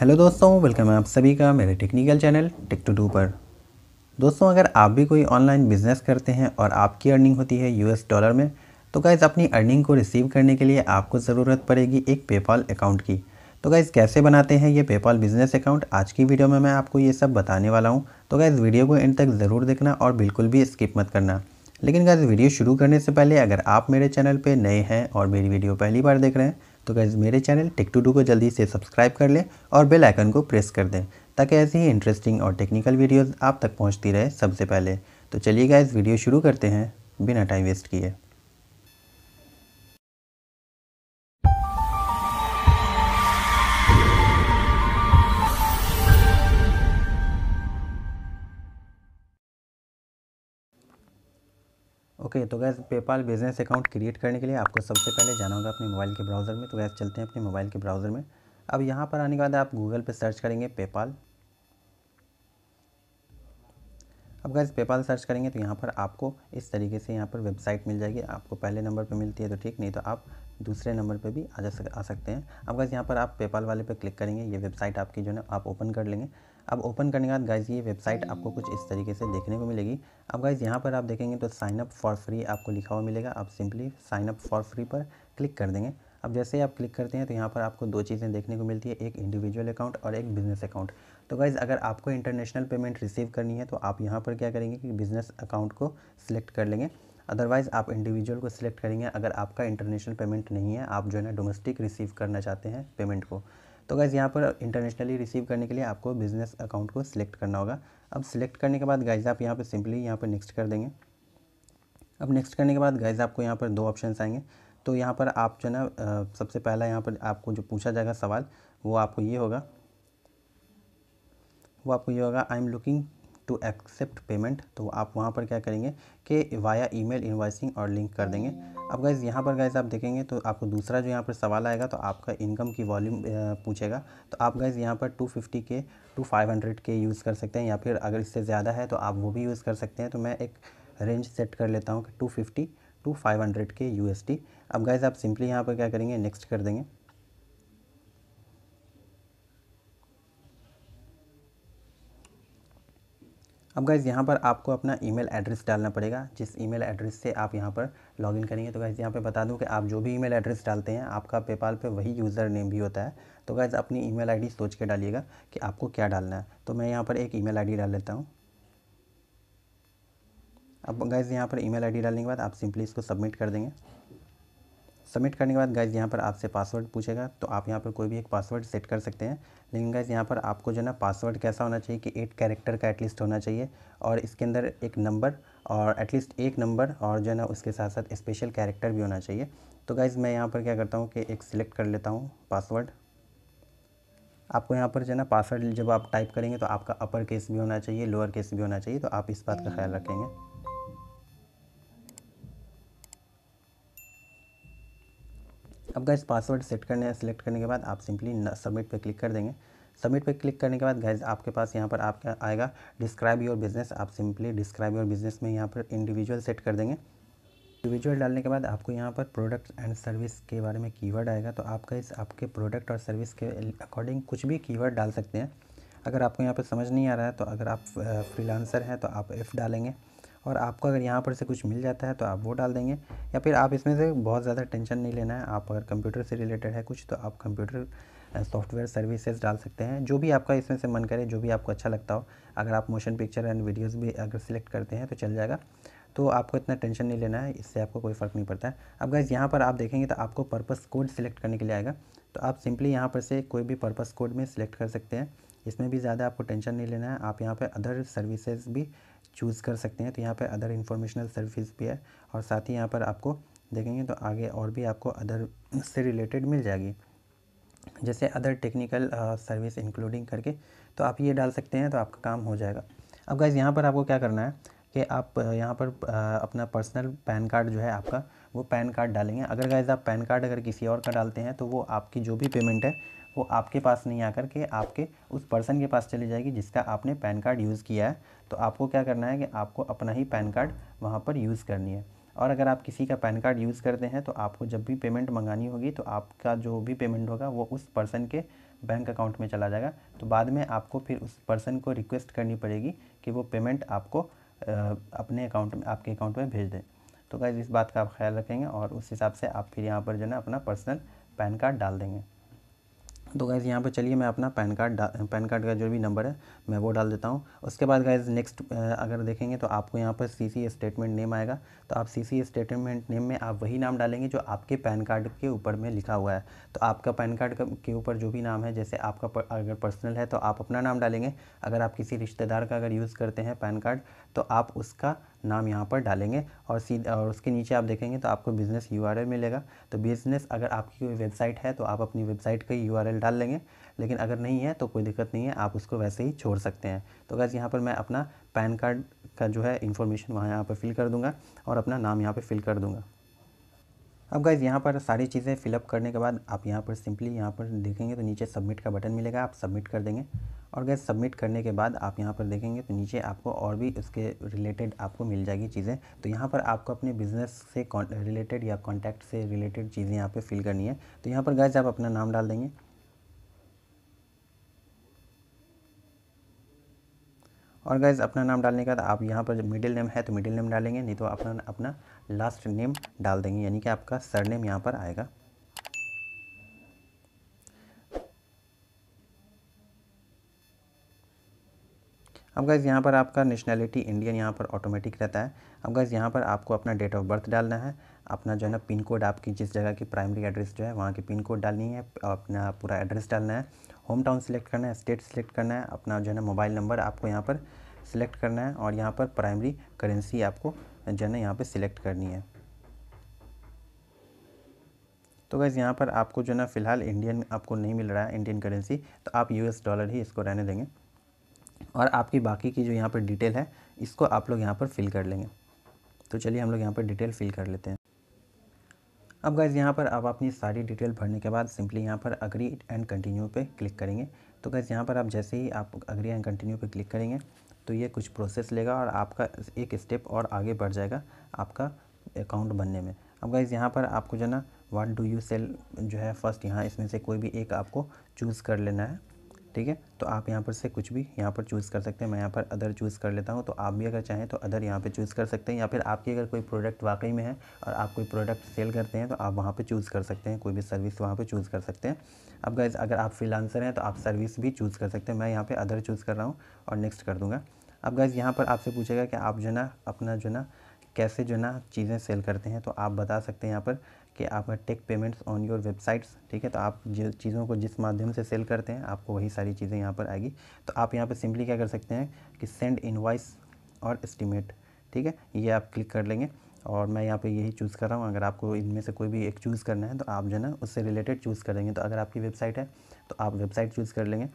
hello दोस्तों welcome है आप सभी का मेरे technical channel tick to do पर दोस्तों अगर आप भी कोई ऑनलाइन बिजनेस करते हैं और आपकी अर्निंग होती है यूएस डॉलर में तो गाइज़ अपनी अर्निंग को रिसीव करने के लिए आपको ज़रूरत पड़ेगी एक पेपॉल अकाउंट की तो गाइज़ कैसे बनाते हैं ये पेपाल बिजनेस अकाउंट आज की वीडियो में मैं आपको ये सब बताने वाला हूँ तो गाइज़ वीडियो को एंड तक ज़रूर देखना और बिल्कुल भी स्किप मत करना लेकिन गाइज़ वीडियो शुरू करने से पहले अगर आप मेरे चैनल पर नए हैं और मेरी वीडियो पहली बार देख रहे हैं तो गैस मेरे चैनल टेक टू डू को जल्दी से सब्सक्राइब कर लें और बेल आइकन को प्रेस कर दें ताकि ऐसे ही इंटरेस्टिंग और टेक्निकल वीडियोस आप तक पहुंचती रहे सबसे पहले तो चलिए गैस वीडियो शुरू करते हैं बिना टाइम वेस्ट किए ओके okay, तो guys PayPal business account create करने के लिए आपको सबसे पहले जाना होगा अपने मोबाइल के ब्राउज़र में तो गैस चलते हैं अपने मोबाइल के ब्राउज़र में अब यहाँ पर आने के बाद आप गूगल पे सर्च करेंगे पेपाल अब गैस पेपाल सर्च करेंगे तो यहाँ पर आपको इस तरीके से यहाँ पर वेबसाइट मिल जाएगी आपको पहले नंबर पर मिलती है तो ठीक नहीं तो आप दूसरे नंबर पे भी आ जा सक आ सकते हैं अब गाइज़ यहाँ पर आप पेपाल वाले पे क्लिक करेंगे ये वेबसाइट आपकी जो है आप ओपन कर लेंगे अब ओपन करने के बाद गाइज़ ये वेबसाइट आपको कुछ इस तरीके से देखने को मिलेगी अब गाइज़ यहाँ पर आप देखेंगे तो साइन अप फॉर फ्री आपको लिखा हुआ मिलेगा आप simply sign up for free पर क्लिक कर देंगे अब जैसे ही आप क्लिक करते हैं तो यहाँ पर आपको दो चीज़ें देखने को मिलती है एक इंडिविजुअल अकाउंट और एक बिज़नेस अकाउंट तो गाइज़ अगर आपको इंटरनेशनल पेमेंट रिसीव करनी है तो आप यहाँ पर क्या करेंगे कि बिज़नेस अकाउंट को सिलेक्ट कर लेंगे अदरवाइज़ आप इंडिविजुअल को सिलेक्ट करेंगे अगर आपका इंटरनेशनल पेमेंट नहीं है आप जो है ना डोमेस्टिक रिसीव करना चाहते हैं पेमेंट को तो गैज़ यहाँ पर इंटरनेशनली रिसीव करने के लिए आपको बिज़नेस अकाउंट को सिलेक्ट करना होगा अब सिलेक्ट करने के बाद गाइज आप यहाँ पर सिंपली यहाँ पर नेक्स्ट कर देंगे अब नेक्स्ट करने के बाद गाइज आपको यहाँ पर दो ऑप्शन आएंगे तो यहाँ पर आप जो है ना सबसे पहला यहाँ पर आपको जो पूछा जाएगा सवाल वो आपको ये होगा वो आपको ये होगा I am looking to accept payment तो आप वहाँ पर क्या करेंगे कि वाया ईमेल इन्वाइसिंग और लिंक कर देंगे अब गैज़ यहाँ पर गैज़ आप देखेंगे तो आपको दूसरा जो यहाँ पर सवाल आएगा तो आपका इनकम की वॉल्यूम पूछेगा तो आप गैज़ यहाँ पर 250 के टू 500 के यूज़ कर सकते हैं या फिर अगर इससे ज़्यादा है तो आप वो भी यूज़ कर सकते हैं तो मैं एक रेंज सेट कर लेता हूँ कि two fifty two five hundred के यू अब गैज आप सिंपली यहाँ पर क्या करेंगे नेक्स्ट कर देंगे अब गाइज़ यहाँ पर आपको अपना ईमेल एड्रेस डालना पड़ेगा जिस ईमेल एड्रेस से आप यहाँ पर लॉगिन करेंगे तो गाइज़ यहाँ पे बता दूँ कि आप जो भी ईमेल एड्रेस डालते हैं आपका पेपाल पे वही यूज़र नेम भी होता है तो गाइज़ अपनी ईमेल आईडी सोच के डालिएगा कि आपको क्या डालना है तो मैं यहाँ पर एक ई मेल डाल लेता हूँ अब गाइज़ यहाँ पर ईमेल आईडी डालने के बाद आप सिंपली इसको सबमिट कर देंगे सबमिट करने के बाद गाइज यहाँ पर आपसे पासवर्ड पूछेगा तो आप यहाँ पर कोई भी एक पासवर्ड सेट कर सकते हैं लेकिन गाइज यहाँ पर आपको जो ना पासवर्ड कैसा होना चाहिए कि एट कैरेक्टर का एटलीस्ट होना चाहिए और इसके अंदर एक नंबर और एटलीस्ट एक नंबर और जो है ना उसके साथ साथ स्पेशल कैरेक्टर भी होना चाहिए तो गाइज़ मैं यहाँ पर क्या करता हूँ कि एक सिलेक्ट कर लेता हूँ पासवर्ड आपको यहाँ पर जो है ना पासवर्ड जब आप टाइप करेंगे तो आपका अपर केस भी होना चाहिए लोअर केस भी होना चाहिए तो आप इस बात का ख्याल रखेंगे गैस पासवर्ड सेट करने है करने के बाद आप सिंपली सबमिट पे क्लिक कर देंगे सबमिट पे क्लिक करने के बाद गैस आपके पास यहाँ पर आपका आएगा डिस्क्राइब योर बिजनेस आप सिंपली डिस्क्राइब योर बिजनेस में यहाँ पर इंडिविजुअल सेट कर देंगे इंडिविजुअल डालने के बाद आपको यहाँ पर प्रोडक्ट एंड सर्विस के बारे में कीवर्ड आएगा तो आप गैस आपके प्रोडक्ट और सर्विस के अकॉर्डिंग कुछ भी कीवर्ड डाल सकते हैं अगर आपको यहाँ पर समझ नहीं आ रहा है तो अगर आप फ्रीलांसर हैं तो आप एफ़ डालेंगे और आपको अगर यहाँ पर से कुछ मिल जाता है तो आप वो डाल देंगे या फिर आप इसमें से बहुत ज़्यादा टेंशन नहीं लेना है आप अगर कंप्यूटर से रिलेटेड है कुछ तो आप कंप्यूटर सॉफ्टवेयर सर्विसेज डाल सकते हैं जो भी आपका इसमें से मन करे जो भी आपको अच्छा लगता हो अगर आप मोशन पिक्चर एंड वीडियोज़ भी अगर सिलेक्ट करते हैं तो चल जाएगा तो आपको इतना टेंशन नहीं लेना है इससे आपको कोई फ़र्क नहीं पड़ता है अब गैस यहाँ पर आप देखेंगे तो आपको पर्पस कोड सिलेक्ट करने के लिए आएगा तो आप सिंपली यहाँ पर से कोई भी पर्पस कोड में सिलेक्ट कर सकते हैं इसमें भी ज़्यादा आपको टेंशन नहीं लेना है आप यहाँ पर अदर सर्विसेज भी चूज़ कर सकते हैं तो यहाँ पर अदर इन्फॉर्मेशनल सर्विस भी है और साथ ही यहाँ पर आपको देखेंगे तो आगे और भी आपको अदर से रिलेटेड मिल जाएगी जैसे अदर टेक्निकल सर्विस इंक्लूडिंग करके तो आप ये डाल सकते हैं तो आपका काम हो जाएगा अब गाइज़ यहाँ पर आपको क्या करना है कि आप uh, यहाँ पर uh, अपना पर्सनल पैन कार्ड जो है आपका वो पैन कार्ड डालेंगे अगर गाइज आप पैन कार्ड अगर किसी और का डालते हैं तो वो आपकी जो भी पेमेंट है वो आपके पास नहीं आकर के आपके उस पर्सन के पास चली जाएगी जिसका आपने पैन कार्ड यूज़ किया है तो आपको क्या करना है कि आपको अपना ही पैन कार्ड वहाँ पर यूज़ करनी है और अगर आप किसी का पैन कार्ड यूज़ करते हैं तो आपको जब भी पेमेंट मंगानी होगी तो आपका जो भी पेमेंट होगा वो उस पर्सन के बैंक अकाउंट में चला जाएगा तो बाद में आपको फिर उस पर्सन को रिक्वेस्ट करनी पड़ेगी कि वो पेमेंट आपको अपने अकाउंट में आपके अकाउंट में भेज दें तो गाइज इस बात का आप ख्याल रखेंगे और उस हिसाब से आप फिर यहाँ पर जो है अपना पर्सनल पैन कार्ड डाल देंगे तो गैज़ यहाँ पे चलिए मैं अपना पैन कार्ड पैन कार्ड का जो भी नंबर है मैं वो डाल देता हूँ उसके बाद गैज़ नेक्स्ट अगर देखेंगे तो आपको यहाँ पर सी सी स्टेटमेंट नेम आएगा तो आप सी सी स्टेटमेंट नेम में आप वही नाम डालेंगे जो आपके पैन कार्ड के ऊपर में लिखा हुआ है तो आपका पैन कार्ड के ऊपर जो भी नाम है जैसे आपका पर, अगर पर्सनल है तो आप अपना नाम डालेंगे अगर आप किसी रिश्तेदार का अगर यूज़ करते हैं पैन कार्ड तो आप उसका नाम यहाँ पर डालेंगे और सीधा और उसके नीचे आप देखेंगे तो आपको बिज़नेस यू मिलेगा तो बिज़नेस अगर आपकी कोई वेबसाइट है तो आप अपनी वेबसाइट का यू डाल लेंगे लेकिन अगर नहीं है तो कोई दिक्कत नहीं है आप उसको वैसे ही छोड़ सकते हैं तो गैस यहाँ पर मैं अपना पैन कार्ड का जो है इन्फॉर्मेशन वहाँ यहाँ पर फिल कर दूँगा और अपना नाम यहाँ पर फिल कर दूँगा अब गाइज़ यहाँ पर सारी चीज़ें फिलअप करने के बाद आप यहाँ पर सिंपली यहाँ पर देखेंगे तो नीचे सबमिट का बटन मिलेगा आप सबमिट कर देंगे और गैस सबमिट करने के बाद आप यहाँ पर देखेंगे तो नीचे आपको और भी उसके रिलेटेड आपको मिल जाएगी चीज़ें तो यहाँ पर आपको अपने बिजनेस से रिलेटेड या कॉन्टैक्ट से रिलेटेड चीज़ें यहाँ पर फिल करनी है तो यहाँ पर गैस आप अपना नाम डाल देंगे और गाइज़ अपना नाम डालने के बाद आप यहाँ पर मिडिल नेम है तो मिडिल नेम डालेंगे नहीं तो अपना अपना लास्ट नेम डाल देंगे यानी कि आपका सर नेम यहाँ पर आएगा अब गाइज़ यहाँ पर आपका नेशनैलिटी इंडियन यहाँ पर ऑटोमेटिक रहता है अब गाइज़ यहाँ पर आपको अपना डेट ऑफ बर्थ डालना है अपना जो है ना पिन कोड आपकी जिस जगह की प्राइमरी एड्रेस जो है वहाँ की पिन कोड डालनी है अपना पूरा एड्रेस डालना है होम टाउन सेलेक्ट करना है स्टेट सेलेक्ट करना है अपना जो है ना मोबाइल नंबर आपको यहाँ पर सिलेक्ट करना है और यहाँ पर प्राइमरी करेंसी आपको जो है ना यहाँ पर सिलेक्ट करनी है तो गैज़ यहाँ पर आपको जो है ना फ़िलहाल इंडियन आपको नहीं मिल रहा है इंडियन करेंसी तो आप यूएस डॉलर ही इसको रहने देंगे और आपकी बाकी की जो यहाँ पर डिटेल है इसको आप लोग यहाँ पर फिल कर लेंगे तो चलिए हम लोग यहाँ पर डिटेल फिल कर लेते हैं अब गाइज यहाँ पर आप अपनी सारी डिटेल भरने के बाद सिंपली यहाँ पर अग्री एंड कंटिन्यू पे क्लिक करेंगे तो गाइज यहाँ पर आप जैसे ही आप अग्री एंड कंटिन्यू पे क्लिक करेंगे तो ये कुछ प्रोसेस लेगा और आपका एक स्टेप और आगे बढ़ जाएगा आपका अकाउंट बनने में अब गाइज़ यहाँ पर आपको जो ना वाट डू यू सेल जो है फर्स्ट यहाँ इसमें से कोई भी एक आपको चूज़ कर लेना है ठीक है तो आप यहाँ पर से कुछ भी यहाँ पर चूज़ कर सकते हैं मैं यहाँ पर अदर चूज़ कर लेता हूँ तो आप भी अगर चाहें तो अदर यहाँ पे चूज़ कर सकते हैं या फिर आपकी अगर कोई प्रोडक्ट वाकई में है और आप कोई प्रोडक्ट सेल करते हैं तो आप वहाँ पे चूज़ कर सकते हैं कोई भी सर्विस वहाँ पर चूज़ कर सकते हैं अब गैस अगर आप फ्रीलांसर हैं तो आप सर्विस भी चूज़ कर सकते हैं मैं यहाँ पर अदर चूज़ कर रहा हूँ और नेक्स्ट कर दूँगा अब गैस यहाँ पर आपसे पूछेगा कि आप जो ना अपना जो ना कैसे जो ना चीज़ें सेल करते हैं तो आप बता सकते हैं यहाँ पर कि आप take payments on your websites ठीक है तो आप जिस चीज़ों को जिस माध्यम से सेल करते हैं आपको वही सारी चीज़ें यहाँ पर आएगी तो आप यहाँ पर सिंपली क्या कर सकते हैं कि सेंड इनवाइस और एस्टिमेट ठीक है ये आप क्लिक कर लेंगे और मैं यहाँ पे यही चूज़ कर रहा हूँ अगर आपको इनमें से कोई भी एक चूज़ करना है तो आप जो है ना उससे रिलेटेड चूज़ कर लेंगे तो अगर आपकी वेबसाइट है तो आप वेबसाइट चूज़ कर लेंगे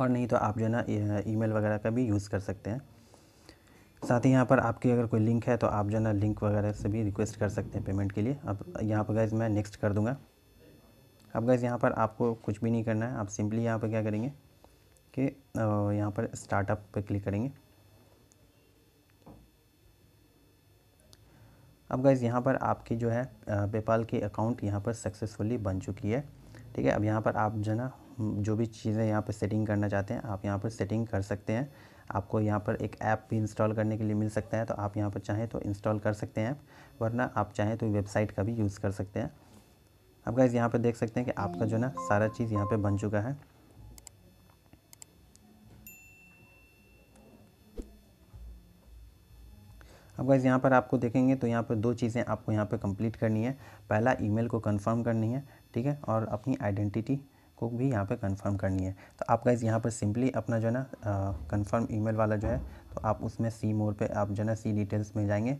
और नहीं तो आप जो है ना ईमेल वगैरह का भी यूज़ कर सकते हैं साथ ही यहाँ पर आपकी अगर कोई लिंक है तो आप जो है ना लिंक वगैरह से भी रिक्वेस्ट कर सकते हैं पेमेंट के लिए अब यहाँ पर गैस मैं नेक्स्ट कर दूँगा अब गैस यहाँ पर आपको कुछ भी नहीं करना है आप सिंपली यहाँ पर क्या करेंगे कि यहाँ पर स्टार्टअप पर क्लिक करेंगे अब गैस यहाँ पर आपकी जो है पेपाल की अकाउंट यहाँ पर सक्सेसफुली बन चुकी है ठीक है अब यहाँ पर आप जो है ना जो भी चीज़ें यहाँ पर सेटिंग करना चाहते हैं आप यहाँ पर सेटिंग कर सकते हैं आपको यहाँ पर एक ऐप भी इंस्टॉल करने के लिए मिल सकता है तो आप यहाँ पर चाहें तो इंस्टॉल कर सकते हैं ऐप वरना आप चाहें तो वेबसाइट का भी यूज़ कर सकते हैं अब गाइज़ यहाँ पर देख सकते हैं कि आपका जो ना सारा चीज़ यहाँ पर बन चुका है अब गाइज़ यहाँ पर आपको देखेंगे तो यहाँ पर दो चीज़ें आपको यहाँ पर कंप्लीट करनी है पहला ईमेल को कंफर्म करनी है ठीक है और अपनी आइडेंटिटी को भी यहाँ पे कंफर्म करनी है तो आप गाइज़ यहाँ पर सिंपली अपना जो है ना कंफर्म ईमेल वाला जो है तो आप उसमें सी मोड पे आप जो है ना सी डिटेल्स में जाएंगे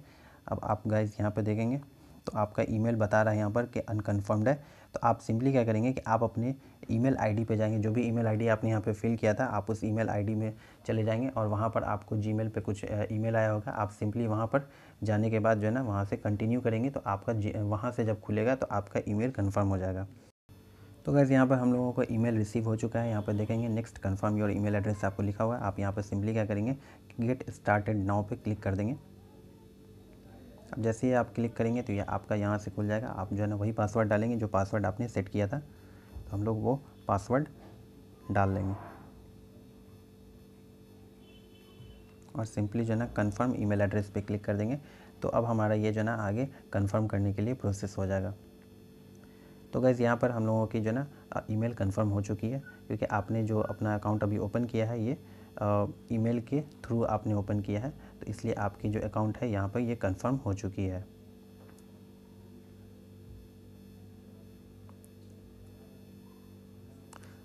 अब आप गाइज़ यहाँ पे देखेंगे तो आपका ईमेल बता रहा है यहाँ पर कि अनकन्फर्म्ड है तो आप सिंपली क्या करेंगे कि आप अपने ईमेल आईडी पे जाएंगे जो भी ईमेल आईडी आपने यहाँ पे फिल किया था आप उस ईमेल आईडी में चले जाएंगे और वहाँ पर आपको जीमेल पे कुछ ईमेल आया होगा आप सिंपली वहाँ पर जाने के बाद जो है ना वहाँ से कंटिन्यू करेंगे तो आपका वहाँ से जब खुलेगा तो आपका ईमेल कंफर्म हो जाएगा तो गैस यहाँ पर हम लोगों को ईमेल रिसीव हो चुका है यहाँ पर देखेंगे next confirm your email address आपको लिखा हुआ है आप यहाँ पर सिंपली क्या करेंगे गेट स्टार्टेड नाउ पे क्लिक कर देंगे अब जैसे ही आप क्लिक करेंगे तो ये आपका यहाँ से खुल जाएगा आप जो है ना वही पासवर्ड डालेंगे जो पासवर्ड आपने सेट किया था तो हम लोग वो पासवर्ड डाल लेंगे और सिंपली जो है ना कन्फर्म ई एड्रेस पर क्लिक कर देंगे तो अब हमारा ये जो है ना आगे कन्फर्म करने के लिए प्रोसेस हो जाएगा तो गैज़ यहाँ पर हम लोगों की जो ना ईमेल कंफर्म हो चुकी है क्योंकि आपने जो अपना अकाउंट अभी ओपन किया है ये ईमेल के थ्रू आपने ओपन किया है तो इसलिए आपकी जो अकाउंट है यहाँ पर ये कंफर्म हो चुकी है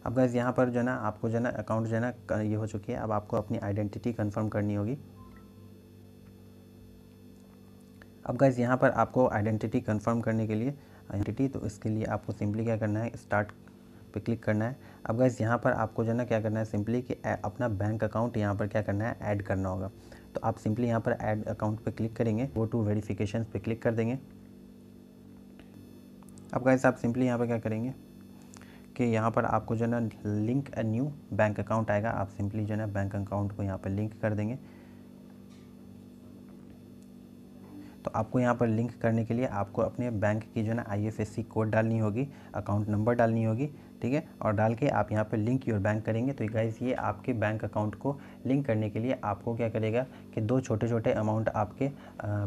अब गैज़ यहाँ पर जो ना आपको जो ना अकाउंट जो ना ये हो चुकी है अब आपको अपनी आइडेंटिटी कन्फर्म करनी होगी अब गैज़ यहाँ पर आपको आइडेंटिटी कन्फर्म करने के लिए आइडेंटिटी तो इसके लिए आपको सिंपली क्या करना है स्टार्ट पे क्लिक करना है अब गाइज़ यहाँ पर आपको जो है ना क्या करना है सिंपली कि अपना बैंक अकाउंट यहाँ पर क्या करना है ऐड करना होगा तो आप सिंपली यहाँ पर ऐड अकाउंट पे क्लिक करेंगे वो टू वेरीफिकेशन पे क्लिक कर देंगे अब गाइज आप सिंपली यहाँ पर क्या करेंगे कि यहाँ पर आपको जो है ना link a new bank account आएगा आप सिंपली जो है ना बैंक अकाउंट को यहाँ पर लिंक कर देंगे तो आपको यहाँ पर लिंक करने के लिए आपको अपने बैंक की जो ना आई कोड डालनी होगी अकाउंट नंबर डालनी होगी ठीक है और डाल के आप यहाँ पर लिंक योर बैंक करेंगे तो गाइज ये आपके बैंक अकाउंट को लिंक करने के लिए आपको क्या करेगा कि दो छोटे छोटे अमाउंट आपके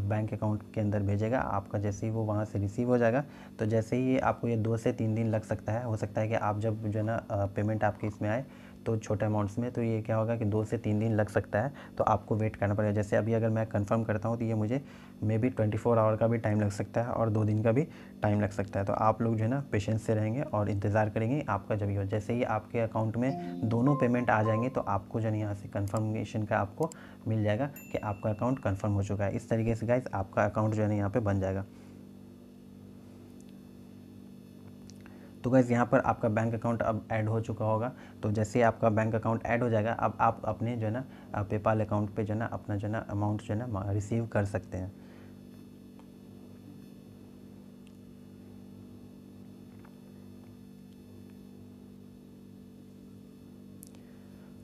बैंक अकाउंट के अंदर भेजेगा आपका जैसे ही वो वहाँ से रिसीव हो जाएगा तो जैसे ही आपको ये दो से तीन दिन लग सकता है हो सकता है कि आप जब जो है ना पेमेंट आपके इसमें आए तो छोटे अमाउंट्स में तो ये क्या होगा कि दो से तीन दिन लग सकता है तो आपको वेट करना पड़ेगा जैसे अभी अगर मैं कंफर्म करता हूँ तो ये मुझे maybe twenty four hour का भी टाइम लग सकता है और दो दिन का भी टाइम लग सकता है तो आप लोग जो है ना पेशेंस से रहेंगे और इंतज़ार करेंगे आपका जब ये जैसे ही आपके अकाउंट में दोनों पेमेंट आ जाएंगे तो आपको जो है यहाँ से कन्फर्मेशन का आपको मिल जाएगा कि आपका अकाउंट कन्फर्म हो चुका है इस तरीके से गाइज आपका अकाउंट जो है ना यहाँ पर बन जाएगा तो गैस यहाँ पर आपका बैंक अकाउंट अब ऐड हो चुका होगा तो जैसे आपका बैंक अकाउंट ऐड हो जाएगा अब आप अपने जो है ना पेपाल अकाउंट पे जो है ना अपना जो है ना अमाउंट जो है ना रिसीव कर सकते हैं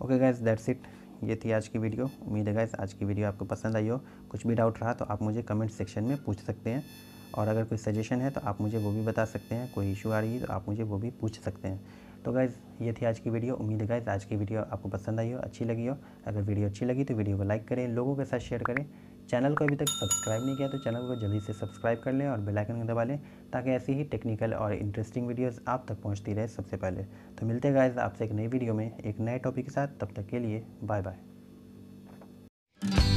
ओके गैस दैट्स इट ये थी आज की वीडियो उम्मीद है गैस आज की वीडियो आपको पसंद आई हो कुछ भी डाउट रहा तो आप मुझे कमेंट सेक्शन में पूछ सकते हैं और अगर कोई सजेशन है तो आप मुझे वो भी बता सकते हैं कोई इशू आ रही है तो आप मुझे वो भी पूछ सकते हैं तो गाइज़ ये थी आज की वीडियो उम्मीद है गाइज़ आज की वीडियो आपको पसंद आई हो अच्छी लगी हो अगर वीडियो अच्छी लगी तो वीडियो को लाइक करें लोगों के साथ शेयर करें चैनल को अभी तक सब्सक्राइब नहीं किया तो चैनल को जल्दी से सब्सक्राइब कर लें और बेल आइकन को दबा लें ताकि ऐसी ही टेक्निकल और इंटरेस्टिंग वीडियोस आप तक पहुंचती रहे सबसे पहले तो मिलते हैं गाइस आपसे एक नई वीडियो में एक नए टॉपिक के साथ तब तक के लिए बाय बाय